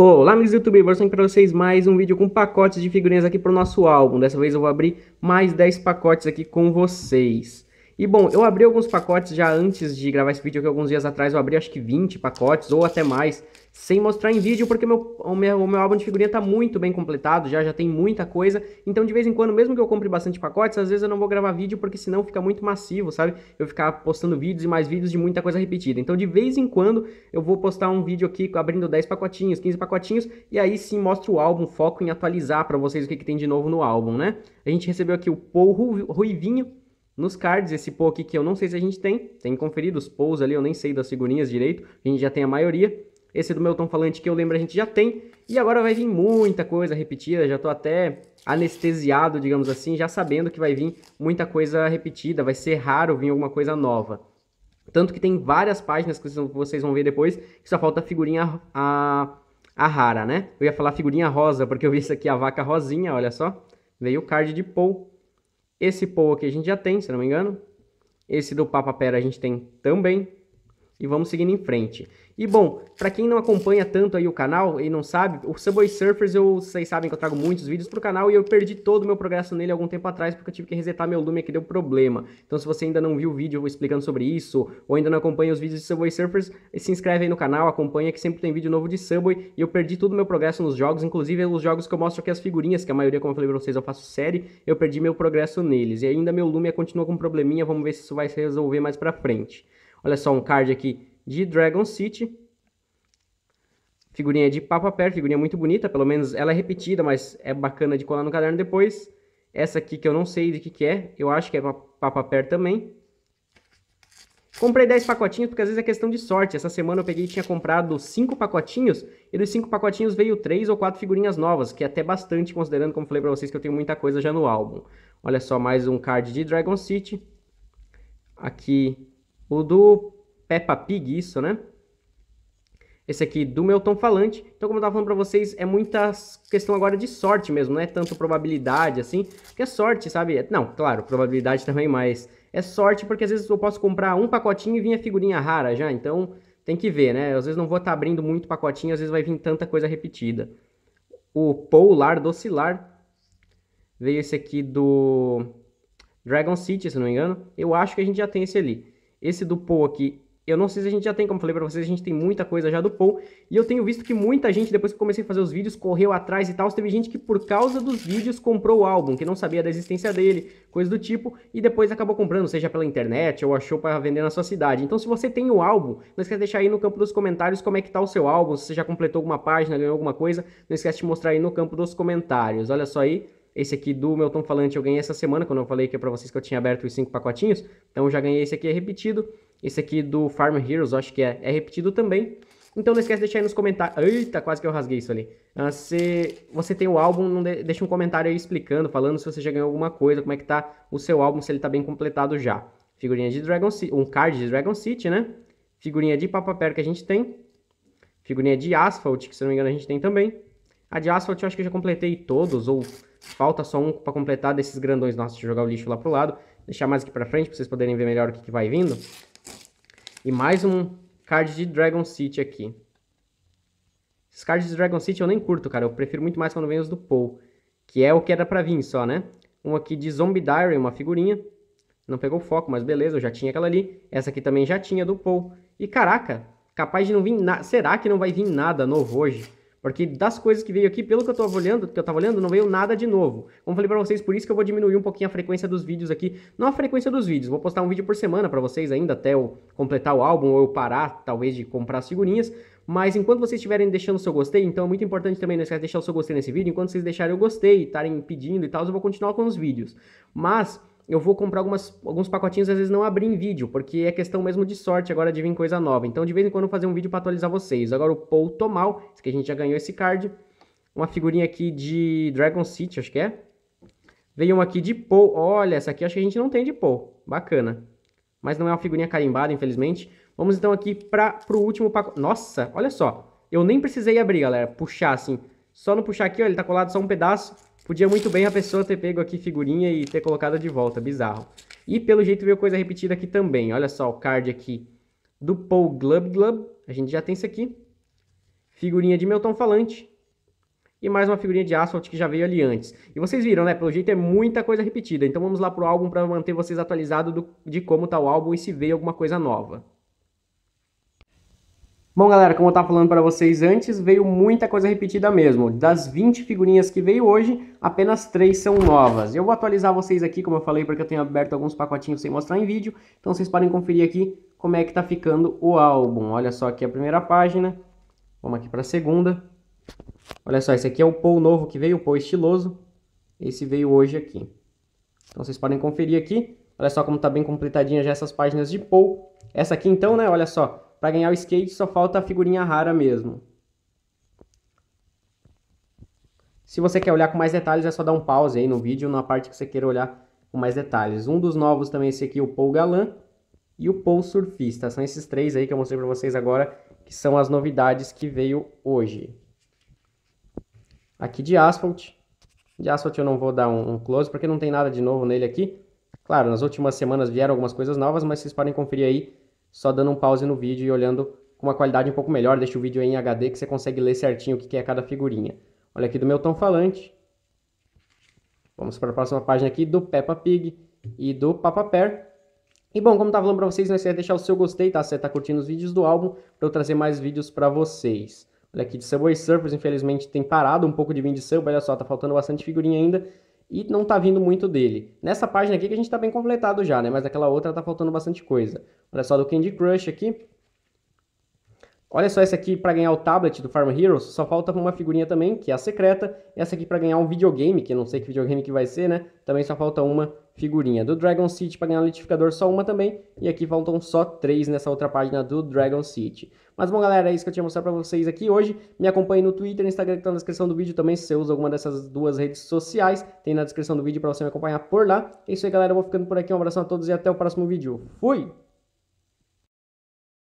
Olá, amigos do YouTube, eu para vocês mais um vídeo com pacotes de figurinhas aqui para o nosso álbum. Dessa vez eu vou abrir mais 10 pacotes aqui com vocês. E bom, eu abri alguns pacotes já antes de gravar esse vídeo, que alguns dias atrás eu abri acho que 20 pacotes ou até mais, sem mostrar em vídeo, porque meu, o, meu, o meu álbum de figurinha tá muito bem completado, já já tem muita coisa, então de vez em quando, mesmo que eu compre bastante pacotes, às vezes eu não vou gravar vídeo, porque senão fica muito massivo, sabe? Eu ficar postando vídeos e mais vídeos de muita coisa repetida. Então de vez em quando eu vou postar um vídeo aqui abrindo 10 pacotinhos, 15 pacotinhos, e aí sim mostro o álbum, foco em atualizar para vocês o que, que tem de novo no álbum, né? A gente recebeu aqui o Paul Ruivinho, nos cards, esse pool aqui que eu não sei se a gente tem, tem conferido os pools ali, eu nem sei das figurinhas direito, a gente já tem a maioria. Esse do meu tom falante que eu lembro a gente já tem, e agora vai vir muita coisa repetida, já tô até anestesiado, digamos assim, já sabendo que vai vir muita coisa repetida, vai ser raro vir alguma coisa nova. Tanto que tem várias páginas que vocês vão ver depois, que só falta figurinha a, a rara, né? Eu ia falar figurinha rosa, porque eu vi isso aqui, a vaca rosinha, olha só. Veio o card de Paul. Esse Poe aqui a gente já tem, se não me engano. Esse do Papa Pera a gente tem também e vamos seguindo em frente. E bom, para quem não acompanha tanto aí o canal e não sabe, o Subway Surfers, eu, vocês sabem que eu trago muitos vídeos pro canal e eu perdi todo o meu progresso nele algum tempo atrás porque eu tive que resetar meu Lumia que deu problema. Então se você ainda não viu o vídeo explicando sobre isso ou ainda não acompanha os vídeos de Subway Surfers, se inscreve aí no canal, acompanha que sempre tem vídeo novo de Subway e eu perdi todo o meu progresso nos jogos, inclusive os jogos que eu mostro aqui as figurinhas, que a maioria, como eu falei pra vocês, eu faço série, eu perdi meu progresso neles. E ainda meu Lumia continua com um probleminha, vamos ver se isso vai se resolver mais pra frente. Olha só um card aqui de Dragon City. Figurinha de Pair, figurinha muito bonita, pelo menos ela é repetida, mas é bacana de colar no caderno depois. Essa aqui que eu não sei de que que é, eu acho que é Pair também. Comprei 10 pacotinhos porque às vezes é questão de sorte. Essa semana eu peguei e tinha comprado 5 pacotinhos e dos 5 pacotinhos veio 3 ou 4 figurinhas novas, que é até bastante considerando, como falei para vocês, que eu tenho muita coisa já no álbum. Olha só, mais um card de Dragon City. Aqui o do Peppa Pig, isso, né? Esse aqui do meu tom falante. Então, como eu tava falando pra vocês, é muita questão agora de sorte mesmo, não é tanto probabilidade, assim. Porque é sorte, sabe? É, não, claro, probabilidade também, mas é sorte porque às vezes eu posso comprar um pacotinho e vir a figurinha rara já. Então, tem que ver, né? Às vezes não vou estar tá abrindo muito pacotinho, às vezes vai vir tanta coisa repetida. O Polar Docilar. Veio esse aqui do Dragon City, se não me engano. Eu acho que a gente já tem esse ali. Esse do Paul aqui, eu não sei se a gente já tem, como falei para vocês, a gente tem muita coisa já do Paul. E eu tenho visto que muita gente, depois que comecei a fazer os vídeos, correu atrás e tal. Teve gente que, por causa dos vídeos, comprou o álbum, que não sabia da existência dele, coisa do tipo, e depois acabou comprando, seja pela internet ou achou para vender na sua cidade. Então, se você tem o álbum, não esquece de deixar aí no campo dos comentários como é que tá o seu álbum, se você já completou alguma página, ganhou alguma coisa, não esquece de mostrar aí no campo dos comentários. Olha só aí, esse aqui do meu tom falante eu ganhei essa semana, quando eu falei que é para vocês que eu tinha aberto os cinco pacotinhos. Então eu já ganhei esse aqui é repetido. Esse aqui do Farm Heroes, eu acho que é, é repetido também. Então não esquece de deixar aí nos comentários. Eita, quase que eu rasguei isso ali. Ah, se você tem o álbum, não de... deixa um comentário aí explicando, falando se você já ganhou alguma coisa, como é que tá o seu álbum, se ele tá bem completado já. Figurinha de Dragon City, um card de Dragon City, né? Figurinha de Papapero que a gente tem. Figurinha de Asphalt, que se não me engano a gente tem também. A de Asphalt eu acho que eu já completei todos, ou Falta só um para completar desses grandões nossos. Deixa eu jogar o lixo lá pro lado. Deixar mais aqui pra frente pra vocês poderem ver melhor o que, que vai vindo. E mais um card de Dragon City aqui. Esses cards de Dragon City eu nem curto, cara. Eu prefiro muito mais quando vem os do Paul. Que é o que era pra vir só, né? Um aqui de Zombie Diary, uma figurinha. Não pegou foco, mas beleza, eu já tinha aquela ali. Essa aqui também já tinha do Paul. E caraca, capaz de não vir nada. Será que não vai vir nada novo hoje? Porque das coisas que veio aqui, pelo que eu estava olhando, que eu tava olhando, não veio nada de novo. Como falei para vocês, por isso que eu vou diminuir um pouquinho a frequência dos vídeos aqui. Não a frequência dos vídeos, vou postar um vídeo por semana para vocês ainda até eu completar o álbum ou eu parar, talvez, de comprar as figurinhas. Mas enquanto vocês estiverem deixando o seu gostei, então é muito importante também não esquecer de deixar o seu gostei nesse vídeo. Enquanto vocês deixarem o gostei, estarem pedindo e tal, eu vou continuar com os vídeos. Mas eu vou comprar algumas, alguns pacotinhos, às vezes não abrir em vídeo, porque é questão mesmo de sorte agora de vir coisa nova. Então, de vez em quando, fazer um vídeo para atualizar vocês. Agora, o Paul Tomal, esse que a gente já ganhou esse card. Uma figurinha aqui de Dragon City, acho que é. Veio uma aqui de Paul. Olha, essa aqui acho que a gente não tem de Paul. Bacana. Mas não é uma figurinha carimbada, infelizmente. Vamos então aqui para o último pacote. Nossa, olha só. Eu nem precisei abrir, galera. Puxar assim. Só não puxar aqui, ó, ele tá colado só um pedaço. Podia muito bem a pessoa ter pego aqui figurinha e ter colocado de volta, bizarro. E pelo jeito veio coisa repetida aqui também. Olha só o card aqui do Paul Glub Glub. A gente já tem isso aqui. Figurinha de Melton Falante. E mais uma figurinha de Asphalt que já veio ali antes. E vocês viram, né? Pelo jeito é muita coisa repetida. Então vamos lá pro álbum para manter vocês atualizados de como tá o álbum e se veio alguma coisa nova. Bom, galera, como eu estava falando para vocês antes, veio muita coisa repetida mesmo. Das 20 figurinhas que veio hoje, apenas 3 são novas. Eu vou atualizar vocês aqui, como eu falei, porque eu tenho aberto alguns pacotinhos sem mostrar em vídeo. Então vocês podem conferir aqui como é que está ficando o álbum. Olha só aqui a primeira página. Vamos aqui para a segunda. Olha só, esse aqui é o Paul novo que veio, o Paul estiloso. Esse veio hoje aqui. Então vocês podem conferir aqui. Olha só como está bem completadinha já essas páginas de Paul. Essa aqui então, né, olha só para ganhar o skate só falta a figurinha rara mesmo. Se você quer olhar com mais detalhes, é só dar um pause aí no vídeo, na parte que você queira olhar com mais detalhes. Um dos novos também, esse aqui, o Paul Galan e o Paul Surfista. São esses três aí que eu mostrei para vocês agora, que são as novidades que veio hoje. Aqui de Asphalt. De Asphalt eu não vou dar um close, porque não tem nada de novo nele aqui. Claro, nas últimas semanas vieram algumas coisas novas, mas vocês podem conferir aí só dando um pause no vídeo e olhando com uma qualidade um pouco melhor. Deixa o vídeo em HD que você consegue ler certinho o que é cada figurinha. Olha aqui do meu tão falante. Vamos para a próxima página aqui do Peppa Pig e do Papa Pair. E bom, como estava falando para vocês, não esqueça de deixar o seu gostei, tá? Se você está curtindo os vídeos do álbum, para eu trazer mais vídeos para vocês. Olha aqui de Subway Surfers, infelizmente tem parado um pouco de vinho de samba, olha só, tá faltando bastante figurinha ainda e não está vindo muito dele. Nessa página aqui que a gente está bem completado já, né? Mas aquela outra está faltando bastante coisa. Olha só do Candy Crush aqui. Olha só essa aqui para ganhar o tablet do Farm Heroes, só falta uma figurinha também, que é a secreta. Essa aqui para ganhar um videogame, que eu não sei que videogame que vai ser, né? Também só falta uma figurinha do Dragon City para ganhar o litificador só uma também, e aqui faltam só três nessa outra página do Dragon City. Mas bom, galera, é isso que eu tinha mostrar para vocês aqui hoje. Me acompanhe no Twitter, no Instagram que tá na descrição do vídeo também, se você usa alguma dessas duas redes sociais, tem na descrição do vídeo para você me acompanhar por lá. É isso aí, galera, eu vou ficando por aqui, um abraço a todos e até o próximo vídeo. Fui!